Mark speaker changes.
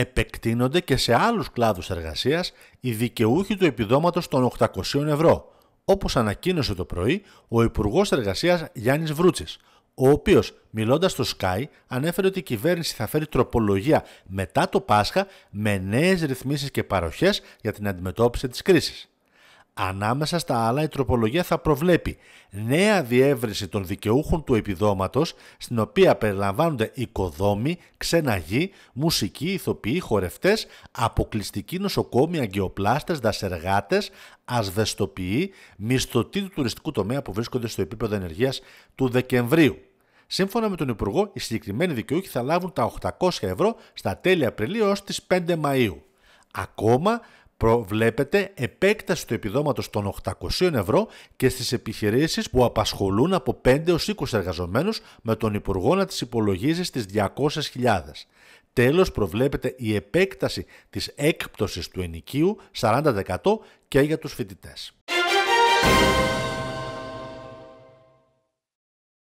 Speaker 1: επεκτείνονται και σε άλλους κλάδους εργασίας οι δικαιούχοι του επιδόματος των 800 ευρώ, όπως ανακοίνωσε το πρωί ο Υπουργός Εργασίας Γιάννης Βρούτσης, ο οποίος μιλώντας στο Sky, ανέφερε ότι η κυβέρνηση θα φέρει τροπολογία μετά το Πάσχα με νέες ρυθμίσεις και παροχές για την αντιμετώπιση της κρίσης. Ανάμεσα στα άλλα, η τροπολογία θα προβλέπει νέα διεύρυνση των δικαιούχων του επιδόματος, στην οποία περιλαμβάνονται οικοδόμοι, ξεναγοί, μουσικοί, ηθοποιοί, χορευτές, αποκλειστικοί νοσοκόμοι, αγκαιοπλάστες, δασεργάτες, ασβεστοποιοί, μισθωτοί του τουριστικού τομέα που βρίσκονται στο επίπεδο ενεργείας του Δεκεμβρίου. Σύμφωνα με τον Υπουργό, οι συγκεκριμένοι δικαιούχοι θα λάβουν τα 800 ευρώ στα τέλη Απριλίου έως τις 5 Μαΐου. Ακόμα, προβλέπεται επέκταση του επιδόματος των 800 ευρώ και στις επιχειρήσεις που απασχολούν από 5 έως 20 εργαζομένους με τον Υπουργό να τις υπολογίζει στις 200.000. Τέλος προβλέπεται η επέκταση της έκπτωσης του ενοικίου 40% και για τους φοιτητές.